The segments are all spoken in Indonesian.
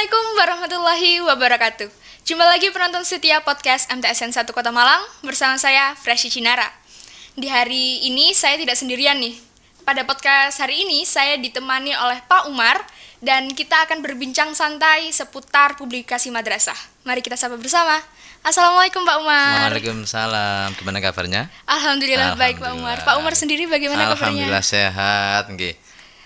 Assalamualaikum warahmatullahi wabarakatuh. Jumpa lagi penonton setia podcast MTSN 1 Kota Malang bersama saya Freshi Cinara. Di hari ini saya tidak sendirian nih. Pada podcast hari ini saya ditemani oleh Pak Umar dan kita akan berbincang santai seputar publikasi madrasah. Mari kita sapa bersama. Assalamualaikum Pak Umar. Waalaikumsalam. Gimana kabarnya? Alhamdulillah, Alhamdulillah. baik Pak Umar. Pak Umar sendiri bagaimana Alhamdulillah kabarnya? Alhamdulillah sehat, Okay.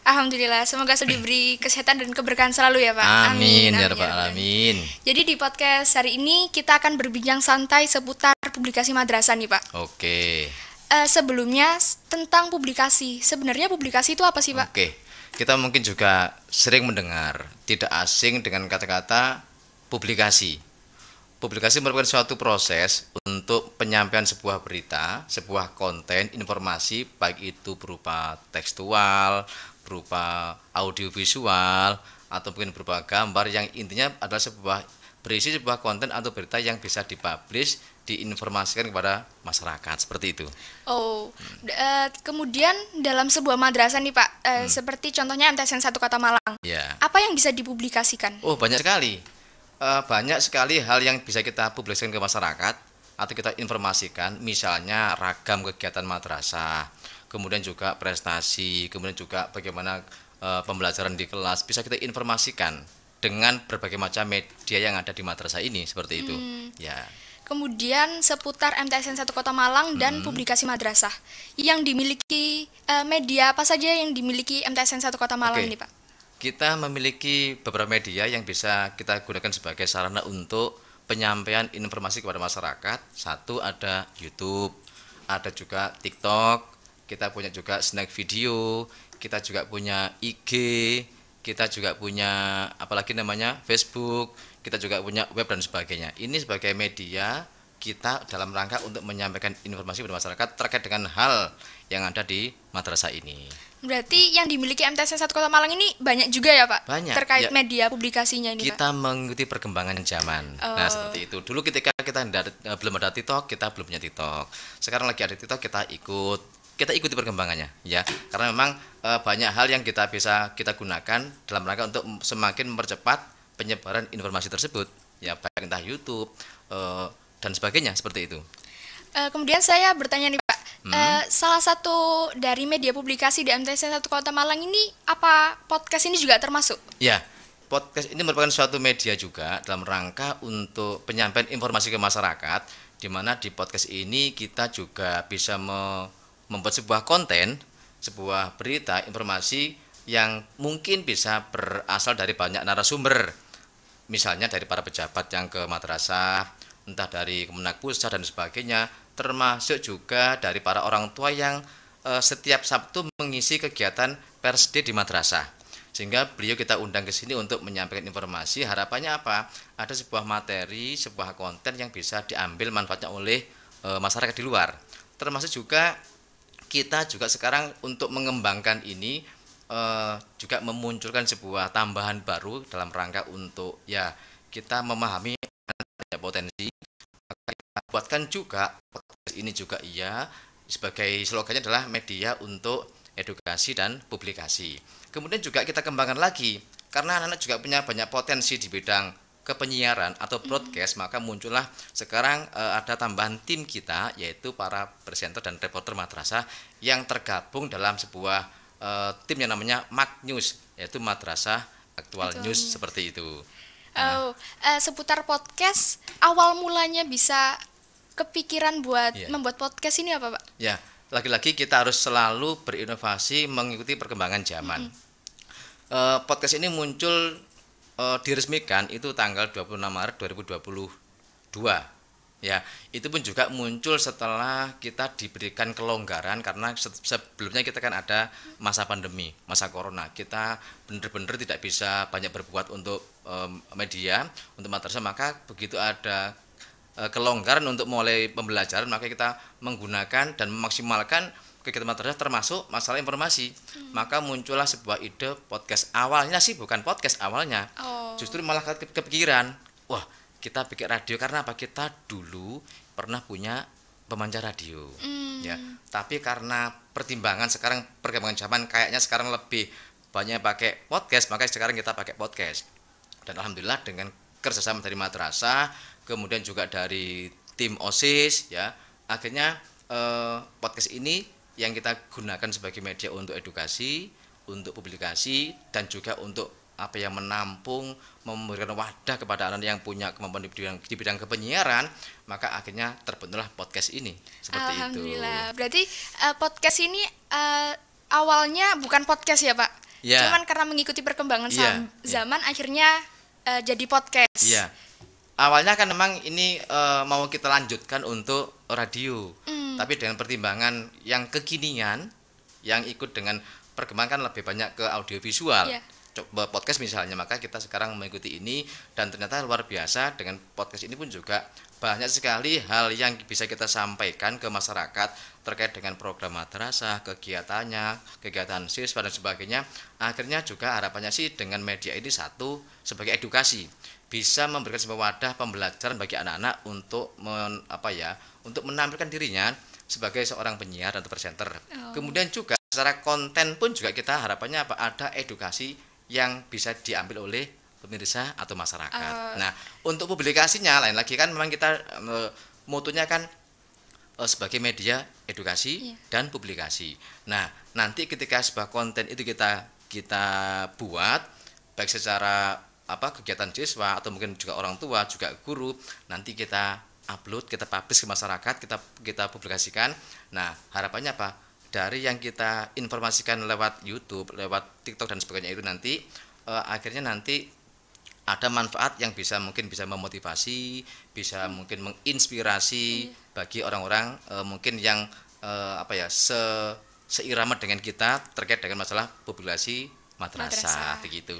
Alhamdulillah, semoga selalu diberi kesehatan dan keberkahan selalu ya Pak. Amin, amin ya pak amin. Jadi di podcast hari ini kita akan berbincang santai seputar publikasi madrasah nih Pak. Oke. Uh, sebelumnya tentang publikasi, sebenarnya publikasi itu apa sih Pak? Oke, kita mungkin juga sering mendengar, tidak asing dengan kata-kata publikasi. Publikasi merupakan suatu proses untuk penyampaian sebuah berita, sebuah konten, informasi, baik itu berupa tekstual, berupa audiovisual atau mungkin berupa gambar yang intinya adalah sebuah berisi sebuah konten atau berita yang bisa dipublish diinformasikan kepada masyarakat seperti itu. Oh, hmm. uh, kemudian dalam sebuah madrasah nih Pak, uh, hmm. seperti contohnya MTSN Satu Kota Malang. Ya. Apa yang bisa dipublikasikan? Oh banyak sekali, uh, banyak sekali hal yang bisa kita publikasikan ke masyarakat atau kita informasikan, misalnya ragam kegiatan madrasah, kemudian juga prestasi, kemudian juga bagaimana e, pembelajaran di kelas bisa kita informasikan dengan berbagai macam media yang ada di madrasah ini seperti itu. Hmm. Ya. Kemudian seputar MTSN Satu Kota Malang dan hmm. publikasi madrasah yang dimiliki e, media apa saja yang dimiliki MTSN Satu Kota Malang okay. ini, Pak? Kita memiliki beberapa media yang bisa kita gunakan sebagai sarana untuk penyampaian informasi kepada masyarakat. Satu ada YouTube, ada juga TikTok, kita punya juga snack video, kita juga punya IG, kita juga punya apalagi namanya Facebook, kita juga punya web dan sebagainya. Ini sebagai media kita dalam rangka untuk menyampaikan informasi kepada masyarakat terkait dengan hal yang ada di madrasah ini. Berarti yang dimiliki MTs Satu Kota Malang ini banyak juga ya Pak? Banyak. Terkait ya, media publikasinya ini Kita Pak? mengikuti perkembangan zaman. Nah, oh. Nah seperti itu. Dulu ketika kita eh, belum ada TikTok, kita belum punya TikTok. Sekarang lagi ada TikTok, kita ikut kita ikuti perkembangannya ya karena memang e, banyak hal yang kita bisa kita gunakan dalam rangka untuk semakin mempercepat penyebaran informasi tersebut ya baik entah YouTube e, dan sebagainya seperti itu. E, kemudian saya bertanya nih Pak, hmm. e, salah satu dari media publikasi di MTC Satu Kota Malang ini apa podcast ini juga termasuk? Ya podcast ini merupakan suatu media juga dalam rangka untuk penyampaian informasi ke masyarakat di mana di podcast ini kita juga bisa me membuat sebuah konten, sebuah berita, informasi yang mungkin bisa berasal dari banyak narasumber. Misalnya dari para pejabat yang ke madrasah, entah dari kemenak pusat dan sebagainya, termasuk juga dari para orang tua yang e, setiap Sabtu mengisi kegiatan persdi di madrasah. Sehingga beliau kita undang ke sini untuk menyampaikan informasi. Harapannya apa? Ada sebuah materi, sebuah konten yang bisa diambil manfaatnya oleh e, masyarakat di luar. Termasuk juga kita juga sekarang untuk mengembangkan ini uh, juga memunculkan sebuah tambahan baru dalam rangka untuk ya kita memahami ya, potensi kita buatkan juga ini juga iya sebagai slogannya adalah media untuk edukasi dan publikasi kemudian juga kita kembangkan lagi karena anak-anak juga punya banyak potensi di bidang ke penyiaran atau broadcast maka muncullah sekarang e, ada tambahan tim kita yaitu para presenter dan reporter madrasah yang tergabung dalam sebuah e, tim yang namanya Mac News yaitu Madrasah Aktual Betul. News seperti itu. Nah. Oh, uh, seputar podcast awal mulanya bisa kepikiran buat yeah. membuat podcast ini apa, Pak? Ya, yeah. lagi-lagi kita harus selalu berinovasi mengikuti perkembangan zaman. Mm -hmm. podcast ini muncul e, diresmikan itu tanggal 26 Maret 2022 ya itu pun juga muncul setelah kita diberikan kelonggaran karena sebelumnya kita kan ada masa pandemi masa corona kita benar-benar tidak bisa banyak berbuat untuk um, media untuk materi maka begitu ada uh, kelonggaran untuk mulai pembelajaran maka kita menggunakan dan memaksimalkan kegiatan madrasah termasuk masalah informasi. Hmm. Maka muncullah sebuah ide podcast awalnya sih bukan podcast awalnya. Oh. Justru malah kepikiran, wah, kita pikir radio karena apa? Kita dulu pernah punya pemancar radio. Ya, hmm. Ya, tapi karena pertimbangan sekarang perkembangan zaman kayaknya sekarang lebih banyak pakai podcast, maka sekarang kita pakai podcast. Dan alhamdulillah dengan kerjasama dari madrasah, kemudian juga dari tim OSIS ya. Akhirnya eh, podcast ini yang kita gunakan sebagai media untuk edukasi, untuk publikasi dan juga untuk apa yang menampung memberikan wadah kepada anak yang punya kemampuan di bidang, di bidang kepenyiaran maka akhirnya terbentuklah podcast ini seperti Alhamdulillah. itu. Berarti uh, podcast ini uh, awalnya bukan podcast ya, Pak. Ya. Cuman karena mengikuti perkembangan ya, zaman ya. akhirnya uh, jadi podcast. Iya. Awalnya kan memang ini uh, mau kita lanjutkan untuk radio. Mm Hmm. tapi dengan pertimbangan yang kekinian yang ikut dengan perkembangan lebih banyak ke audiovisual yeah. coba podcast misalnya maka kita sekarang mengikuti ini dan ternyata luar biasa dengan podcast ini pun juga banyak sekali hal yang bisa kita sampaikan ke masyarakat terkait dengan program madrasah, kegiatannya, kegiatan siswa dan sebagainya. Akhirnya juga harapannya sih dengan media ini satu sebagai edukasi bisa memberikan sebuah wadah pembelajaran bagi anak-anak untuk men, apa ya untuk menampilkan dirinya sebagai seorang penyiar atau presenter. Oh. Kemudian juga secara konten pun juga kita harapannya apa ada edukasi yang bisa diambil oleh pemirsa atau masyarakat. Oh. Nah, untuk publikasinya lain lagi kan memang kita e, mutunya kan eh, sebagai media edukasi yeah. dan publikasi. Nah, nanti ketika sebuah konten itu kita kita buat baik secara apa kegiatan siswa atau mungkin juga orang tua juga guru nanti kita upload kita publish ke masyarakat kita kita publikasikan nah harapannya apa dari yang kita informasikan lewat YouTube lewat TikTok dan sebagainya itu nanti eh, akhirnya nanti ada manfaat yang bisa mungkin bisa memotivasi bisa hmm. mungkin menginspirasi iya. bagi orang-orang eh, mungkin yang eh, apa ya se seirama dengan kita terkait dengan masalah populasi madrasah, begitu.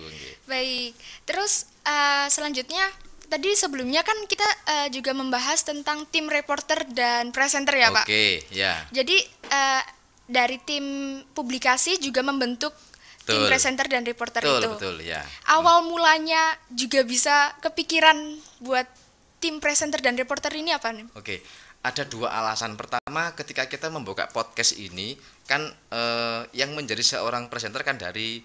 Baik. Terus uh, selanjutnya tadi sebelumnya kan kita uh, juga membahas tentang tim reporter dan presenter ya, okay, Pak. Oke, yeah. ya. Jadi uh, dari tim publikasi juga membentuk betul. tim presenter dan reporter betul, itu. Betul, ya. Awal hmm. mulanya juga bisa kepikiran buat tim presenter dan reporter ini apa nih? Oke. Ada dua alasan. Pertama, ketika kita membuka podcast ini kan eh, yang menjadi seorang presenter kan dari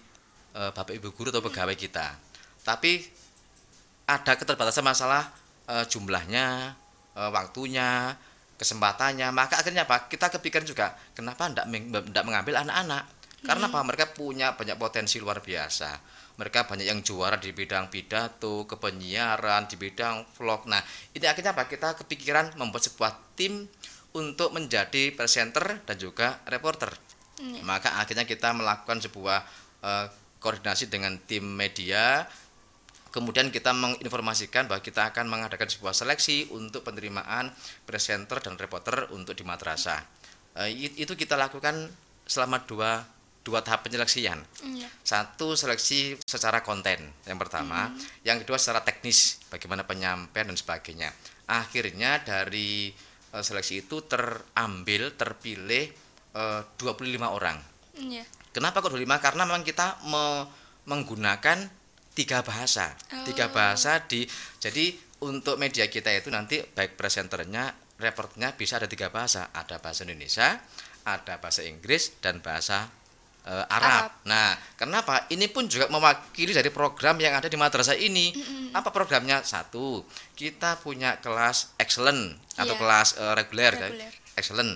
e, bapak ibu guru atau pegawai kita. Tapi ada keterbatasan masalah e, jumlahnya, e, waktunya, kesempatannya. Maka akhirnya Pak Kita kepikiran juga kenapa tidak tidak mengambil anak-anak? Iya. Karena hmm. apa? Mereka punya banyak potensi luar biasa mereka banyak yang juara di bidang pidato, kepenyiaran, di bidang vlog. Nah, ini akhirnya Pak Kita kepikiran membuat sebuah tim untuk menjadi presenter dan juga reporter. Mm. Maka akhirnya kita melakukan sebuah uh, koordinasi dengan tim media kemudian kita menginformasikan bahwa kita akan mengadakan sebuah seleksi untuk penerimaan presenter dan reporter untuk di madrasah. Eh, itu kita lakukan selama dua dua tahap penyeleksian. iya. Satu seleksi secara konten yang pertama, mm. yang kedua secara teknis bagaimana penyampaian dan sebagainya. Akhirnya dari eh, seleksi itu terambil terpilih e, eh, 25 orang Yeah. Kenapa kok 25? Karena memang kita me menggunakan tiga bahasa. Oh. Tiga bahasa di jadi untuk media kita itu nanti baik presenternya, reportnya bisa ada tiga bahasa. Ada bahasa Indonesia, ada bahasa Inggris dan bahasa eh, Arab. Arab. Nah, kenapa? Ini pun juga mewakili dari program yang ada di madrasah ini. Mm-hmm. Apa programnya? Satu, kita punya kelas excellent atau yeah. kelas e, reguler, kan? reguler. excellent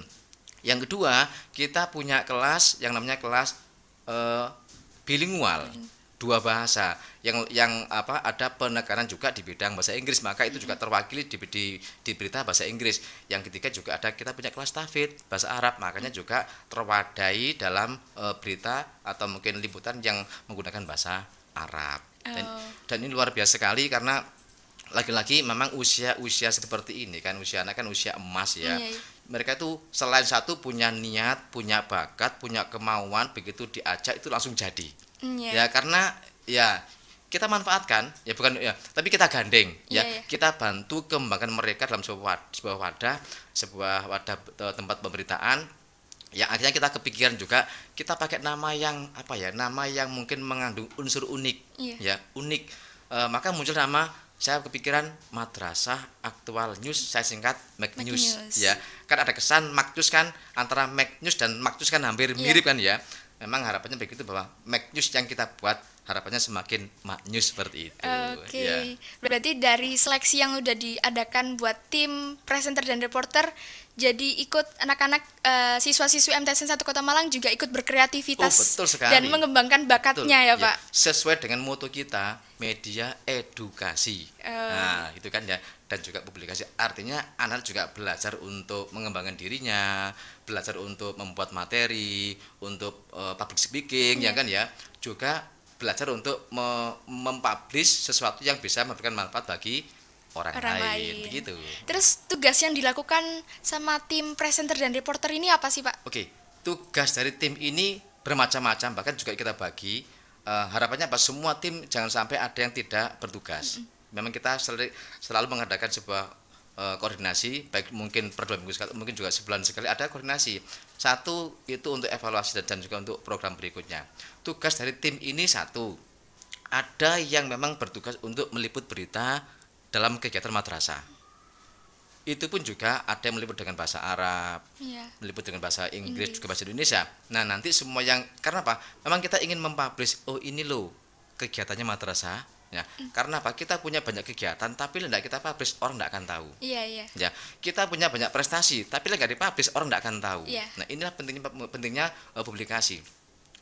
yang kedua, kita punya kelas yang namanya kelas eh, bilingual, hmm. dua bahasa. Yang yang apa ada penekanan juga di bidang bahasa Inggris, maka itu juga hmm. terwakili di, di, di berita bahasa Inggris. Yang ketiga juga ada kita punya kelas tafid bahasa Arab, makanya hmm. juga terwadai dalam eh, berita atau mungkin liputan yang menggunakan bahasa Arab. Dan, oh. dan ini luar biasa sekali karena lagi-lagi memang usia-usia seperti ini kan usia anak kan usia emas ya. Iya, iya mereka itu selain satu punya niat, punya bakat, punya kemauan, begitu diajak itu langsung jadi. Mm, yeah. Ya karena ya kita manfaatkan ya bukan ya, tapi kita gandeng yeah, ya. Yeah. Iya. Kita bantu kembangkan mereka dalam sebuah wadah, sebuah wadah, sebuah wadah e, tempat pemberitaan yang akhirnya kita kepikiran juga kita pakai nama yang apa ya nama yang mungkin mengandung unsur unik yeah. ya unik e, maka muncul nama saya kepikiran madrasah aktual news saya singkat Mac News, news. ya kan ada kesan maktus kan antara Mac News dan maktus kan hampir iya. mirip kan ya memang harapannya begitu bahwa Mac News yang kita buat harapannya semakin news seperti itu. Oke. Okay. Ya. Berarti dari seleksi yang sudah diadakan buat tim presenter dan reporter jadi ikut anak-anak uh, siswa-siswi MTSN satu Kota Malang juga ikut berkreativitas oh, dan mengembangkan bakatnya betul. ya iya. Pak. Ya. Sesuai dengan moto kita, media edukasi. Uh. Nah, itu kan ya dan juga publikasi. Artinya anak juga belajar untuk mengembangkan dirinya, belajar untuk membuat materi, untuk uh, public speaking yeah. ya iya. kan ya. Juga belajar untuk mempublish sesuatu yang bisa memberikan manfaat bagi orang, orang lain, lain. Begitu. Terus tugas yang dilakukan sama tim presenter dan reporter ini apa sih Pak? Oke, tugas dari tim ini bermacam-macam bahkan juga kita bagi uh, harapannya apa semua tim jangan sampai ada yang tidak bertugas. Mm -hmm. Memang kita sel selalu mengadakan sebuah uh, koordinasi baik mungkin per dua minggu sekali mungkin juga sebulan sekali ada koordinasi. Satu itu untuk evaluasi dan juga untuk program berikutnya. Tugas dari tim ini satu ada yang memang bertugas untuk meliput berita dalam kegiatan madrasah. Itu pun juga ada yang meliput dengan bahasa Arab, ya. meliput dengan bahasa Inggris, Inggris, juga bahasa Indonesia. Nah, nanti semua yang karena apa? Memang kita ingin mempublish, oh ini loh kegiatannya madrasah Ya. Mm. Karena apa? Kita punya banyak kegiatan, tapi tidak kita publish orang tidak akan tahu. Iya iya. Ya, kita punya banyak prestasi, tapi nggak dipublish orang tidak akan tahu. Ya. Nah inilah pentingnya pentingnya uh, publikasi.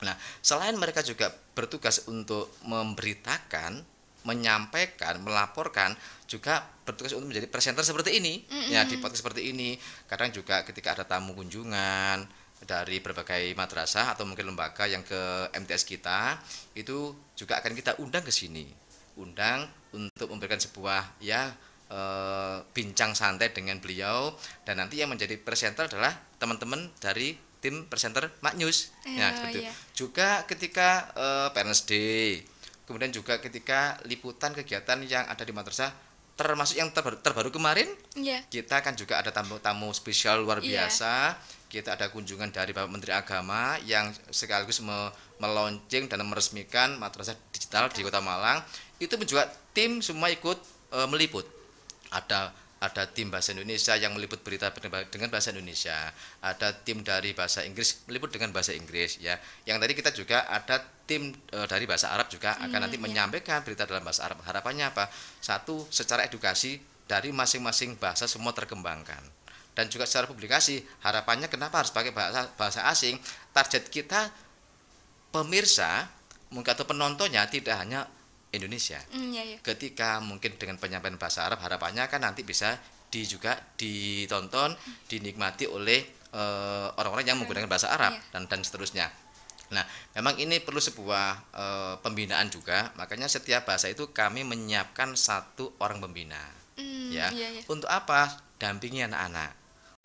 Nah selain mereka juga bertugas untuk memberitakan menyampaikan, melaporkan juga bertugas untuk menjadi presenter seperti ini, mm-hmm. ya di podcast seperti ini. Kadang juga ketika ada tamu kunjungan dari berbagai madrasah atau mungkin lembaga yang ke MTS kita, itu juga akan kita undang ke sini, undang untuk memberikan sebuah ya e, bincang santai dengan beliau dan nanti yang menjadi presenter adalah teman-teman dari tim presenter Mak News. Oh, ya, seperti eh, gitu. iya. Juga ketika e, Parents Day kemudian juga ketika liputan kegiatan yang ada di madrasah termasuk yang terbaru, terbaru kemarin yeah. kita kan juga ada tamu-tamu spesial luar iya. biasa kita ada kunjungan dari Bapak Menteri Agama yang sekaligus me meluncing dan meresmikan madrasah digital di Kota Malang itu pun juga tim semua ikut e, meliput ada ada tim bahasa Indonesia yang meliput berita dengan bahasa Indonesia, ada tim dari bahasa Inggris meliput dengan bahasa Inggris ya. Yang tadi kita juga ada tim e, dari bahasa Arab juga akan hmm, nanti iya. menyampaikan berita dalam bahasa Arab. Harapannya apa? Satu, secara edukasi dari masing-masing bahasa semua terkembangkan. Dan juga secara publikasi, harapannya kenapa harus pakai bahasa bahasa asing? Target kita pemirsa mungkin atau penontonnya tidak hanya Indonesia. Mm, yeah, yeah. Ketika mungkin dengan penyampaian bahasa Arab harapannya kan nanti bisa di juga ditonton, hmm. dinikmati oleh eh, orang-orang uh, yang menggunakan bahasa hmm, Arab yeah. dan dan seterusnya. Nah, memang ini perlu sebuah uh, pembinaan juga. Makanya setiap bahasa itu kami menyiapkan satu orang pembina. Mm, ya. Yeah, yeah. Untuk apa? Dampingi anak-anak.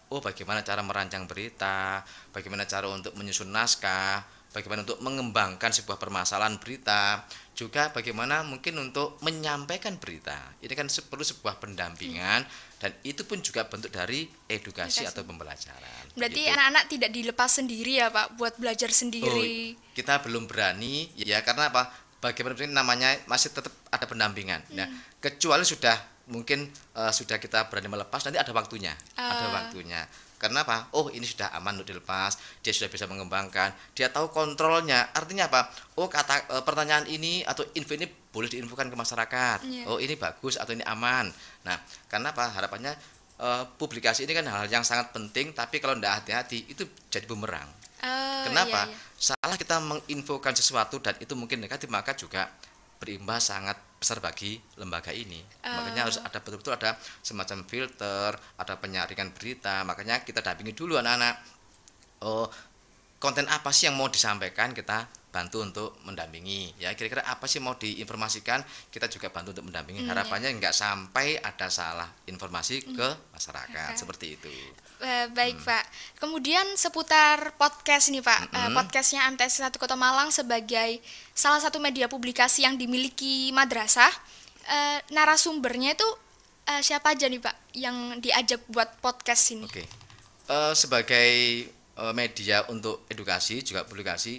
Oh, bagaimana cara merancang berita, bagaimana cara untuk menyusun naskah, bagaimana untuk mengembangkan sebuah permasalahan berita, juga bagaimana mungkin untuk menyampaikan berita. Ini kan perlu sebuah pendampingan hmm. dan itu pun juga bentuk dari edukasi, edukasi. atau pembelajaran. Berarti anak-anak tidak dilepas sendiri ya Pak buat belajar sendiri. Oh, kita belum berani ya karena apa? Bagaimana namanya masih tetap ada pendampingan. Hmm. Nah, kecuali sudah mungkin uh, sudah kita berani melepas nanti ada waktunya, uh. ada ah. waktunya. Karena apa? Oh, ini sudah aman untuk dilepas, dia sudah bisa mengembangkan, dia tahu kontrolnya. Artinya apa? Oh, kata e, pertanyaan ini atau info ini boleh diinfokan ke masyarakat. Yeah. Oh, ini bagus atau ini aman. Nah, karena apa? Harapannya e, publikasi ini kan hal yang sangat penting, tapi kalau tidak hati-hati itu jadi bumerang. Uh, Kenapa? Yeah, yeah. Salah kita menginfokan sesuatu dan itu mungkin negatif, maka juga berimbas sangat besar bagi lembaga ini. Uh. Makanya harus ada betul-betul ada semacam filter, ada penyaringan berita. Makanya kita dampingi dulu anak-anak. Oh, konten apa sih yang mau disampaikan kita bantu untuk mendampingi ya kira-kira apa sih mau diinformasikan kita juga bantu untuk mendampingi hmm, ya. harapannya ya. nggak sampai ada salah informasi hmm. ke masyarakat hmm. seperti itu baik hmm. pak kemudian seputar podcast nih pak eh, hmm. podcastnya MTs Satu Kota Malang sebagai salah satu media publikasi yang dimiliki madrasah uh, narasumbernya itu eh, siapa aja nih pak yang diajak buat podcast ini? Oke okay. sebagai media untuk edukasi juga publikasi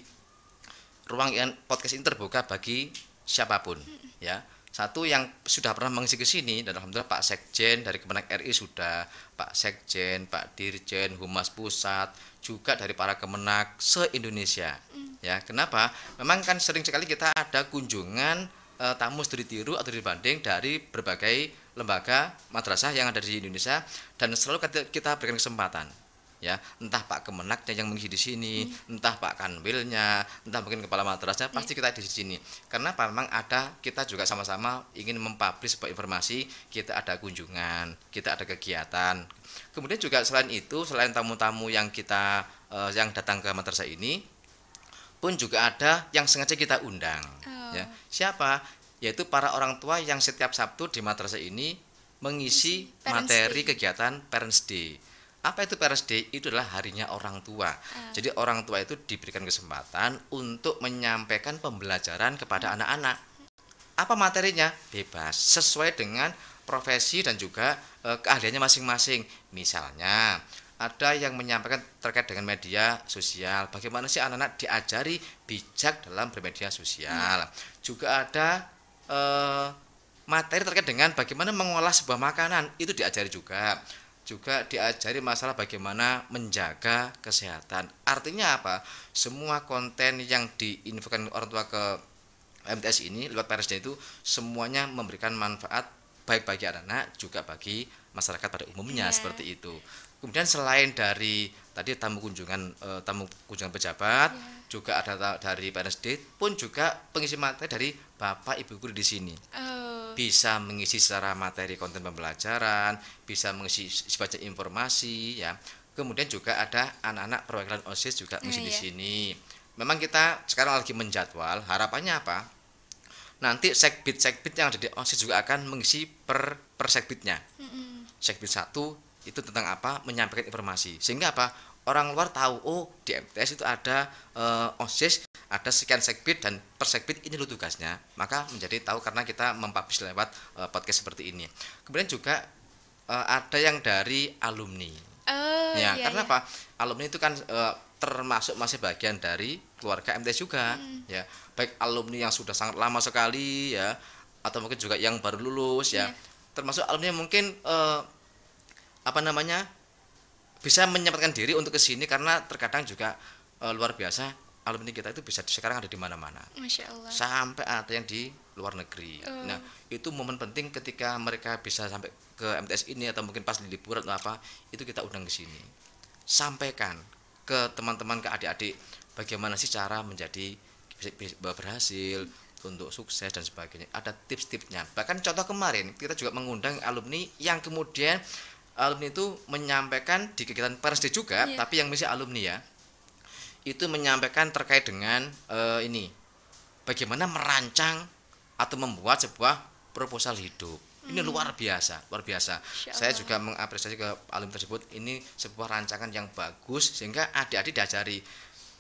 ruang podcast ini terbuka bagi siapapun ya satu yang sudah pernah mengisi ke sini dan alhamdulillah Pak Sekjen dari Kemenak RI sudah Pak Sekjen Pak Dirjen Humas Pusat juga dari para Kemenak se Indonesia mm. ya kenapa memang kan sering sekali kita ada kunjungan e, tamu studi tiru atau dibanding dari berbagai lembaga madrasah yang ada di Indonesia dan selalu kita berikan kesempatan ya entah Pak Kemenaknya yang mengisi di sini hmm. entah Pak Kanwilnya entah mungkin kepala madrasahnya hmm. pasti kita di sini karena memang ada kita juga sama-sama ingin mempublish sebuah informasi kita ada kunjungan kita ada kegiatan kemudian juga selain itu selain tamu-tamu yang kita uh, yang datang ke madrasah ini pun juga ada yang sengaja kita undang oh. ya siapa yaitu para orang tua yang setiap Sabtu di madrasah ini mengisi Parents materi Day. kegiatan Parents Day apa itu Parents Day? Itu adalah harinya orang tua. Uh. Jadi orang tua itu diberikan kesempatan untuk menyampaikan pembelajaran kepada hmm. anak-anak. Apa materinya? Bebas, sesuai dengan profesi dan juga uh, keahliannya masing-masing. Misalnya, ada yang menyampaikan terkait dengan media sosial. Bagaimana sih anak-anak diajari bijak dalam bermedia sosial? Hmm. Juga ada eh, materi terkait dengan bagaimana mengolah sebuah makanan. Itu diajari juga juga diajari masalah bagaimana menjaga kesehatan. Artinya apa? Semua konten yang diinfokan orang tua ke MTS ini lewat Persda itu semuanya memberikan manfaat baik bagi anak-anak juga bagi masyarakat pada umumnya yeah. seperti itu. Kemudian selain dari tadi tamu kunjungan e, tamu kunjungan pejabat yeah. juga ada dari PNSD pun juga pengisi materi dari Bapak Ibu guru di sini. Oh, bisa mengisi secara materi konten pembelajaran, bisa mengisi sebagai informasi ya. Kemudian juga ada anak-anak perwakilan OSIS juga oh, mengisi di iya. sini. Memang kita sekarang lagi menjadwal, harapannya apa? Nanti segbit-segbit yang ada di OSIS juga akan mengisi per per segbitnya. Mm Segbit 1 itu tentang apa? Menyampaikan informasi. Sehingga apa? orang luar tahu oh di MTS itu ada uh, OSIS ada sekian segbit dan per segbit ini lo tugasnya maka menjadi tahu karena kita mempublish lewat uh, podcast seperti ini kemudian juga uh, ada yang dari alumni oh, ya iya, karena iya. apa alumni itu kan uh, termasuk masih bagian dari keluarga MTS juga hmm. ya baik alumni yang sudah sangat lama sekali ya atau mungkin juga yang baru lulus yeah. ya iya. termasuk alumni yang mungkin uh, apa namanya bisa menyempatkan diri untuk ke sini karena terkadang juga e, luar biasa alumni kita itu bisa sekarang ada di mana-mana. Sampai ada yang di luar negeri. Uh. Nah, itu momen penting ketika mereka bisa sampai ke MTS ini atau mungkin pas di liburan atau apa, itu kita undang ke sini. Sampaikan ke teman-teman ke adik-adik bagaimana sih cara menjadi berhasil, untuk sukses dan sebagainya. Ada tips-tipsnya. Bahkan contoh kemarin kita juga mengundang alumni yang kemudian alumni itu menyampaikan di kegiatan pers juga, yeah. tapi yang misi alumni ya. Itu menyampaikan terkait dengan uh, ini. Bagaimana merancang atau membuat sebuah proposal hidup. Hmm. Ini luar biasa, luar biasa. Saya juga mengapresiasi ke alumni tersebut. Ini sebuah rancangan yang bagus sehingga adik-adik diajari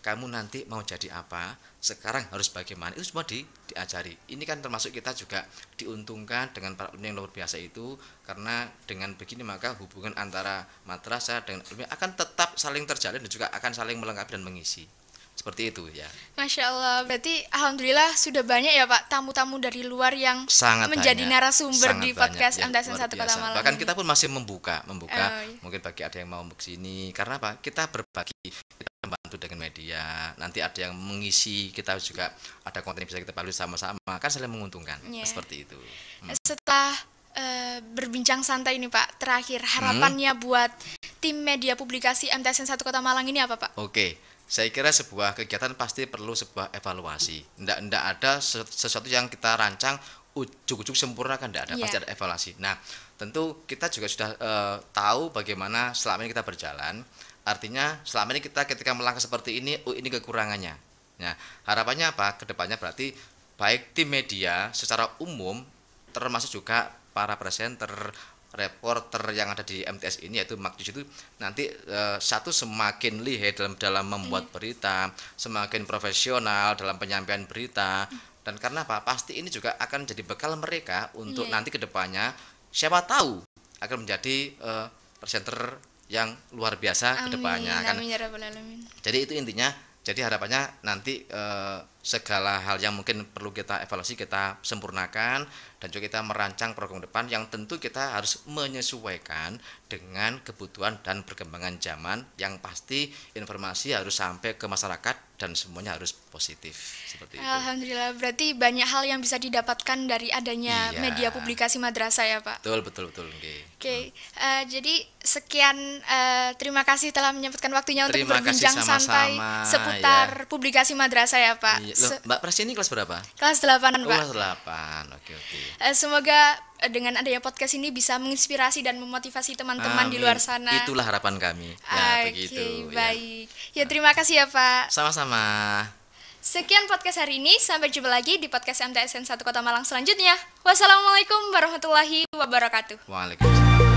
kamu nanti mau jadi apa, sekarang harus bagaimana. Itu semua di, diajari. Ini kan termasuk kita juga diuntungkan dengan para alumni yang luar biasa itu karena dengan begini maka hubungan antara madrasah dengan alumni akan tetap saling terjalin dan juga akan saling melengkapi dan mengisi. Seperti itu ya. Masya Allah. Berarti alhamdulillah sudah banyak ya Pak tamu-tamu dari luar yang sangat menjadi banyak, narasumber sangat di podcast banyak, Andasan ya, Satu Kota Malam. Bahkan kita pun masih membuka, membuka. Oh, iya. Mungkin bagi ada yang mau ke sini. Karena apa? Kita berbagi bantu dengan media nanti ada yang mengisi kita juga ada konten yang bisa kita palu sama-sama kan saling menguntungkan yeah. seperti itu hmm. setelah uh, berbincang santai ini Pak terakhir hmm. harapannya hmm. buat tim media publikasi MTSN satu Kota Malang ini apa Pak? Oke okay saya kira sebuah kegiatan pasti perlu sebuah evaluasi. tidak ndak ada sesuatu yang kita rancang ujuk-ujuk sempurna kan tidak ada, yeah. pasti ada evaluasi. Nah, tentu kita juga sudah uh, tahu bagaimana selama ini kita berjalan Artinya selama ini kita ketika melangkah seperti ini, oh ini kekurangannya. Nah, harapannya apa? Kedepannya berarti baik tim media secara umum termasuk juga para presenter reporter yang ada di MTS ini yaitu Makjus itu nanti e, satu semakin lihai dalam dalam membuat iya. berita, semakin profesional dalam penyampaian berita dan karena apa pasti ini juga akan jadi bekal mereka untuk yeah. nanti kedepannya siapa tahu akan menjadi e, presenter yang luar biasa amin, kedepannya amin, kan. Amin, ya Rabbal Alamin. Jadi itu intinya. Jadi harapannya nanti e, segala hal yang mungkin perlu kita evaluasi kita sempurnakan dan juga kita merancang program depan yang tentu kita harus menyesuaikan dengan kebutuhan dan perkembangan zaman yang pasti informasi harus sampai ke masyarakat dan semuanya harus positif seperti itu. Alhamdulillah, berarti banyak hal yang bisa didapatkan dari adanya iya. media publikasi madrasah ya Pak. Betul betul betul. Oke, okay. hmm. uh, eh, jadi sekian uh, terima kasih telah menyempatkan waktunya terima untuk berbincang santai ya. seputar ya. publikasi madrasah ya Pak. Iya, loh, Mbak Prasini ini kelas berapa? Kelas 8 Pak. Kelas 8, oke okay, oke. Okay. Uh, eh, semoga Eh, dengan adanya podcast ini bisa menginspirasi dan memotivasi teman-teman di luar sana. Itulah harapan kami. Ya, okay, ya. Baik. Ya. ya terima kasih ya Pak. Sama-sama. Sekian podcast hari ini. Sampai jumpa lagi di podcast MTSN satu Kota Malang selanjutnya. Wassalamualaikum warahmatullahi wabarakatuh. Waalaikumsalam.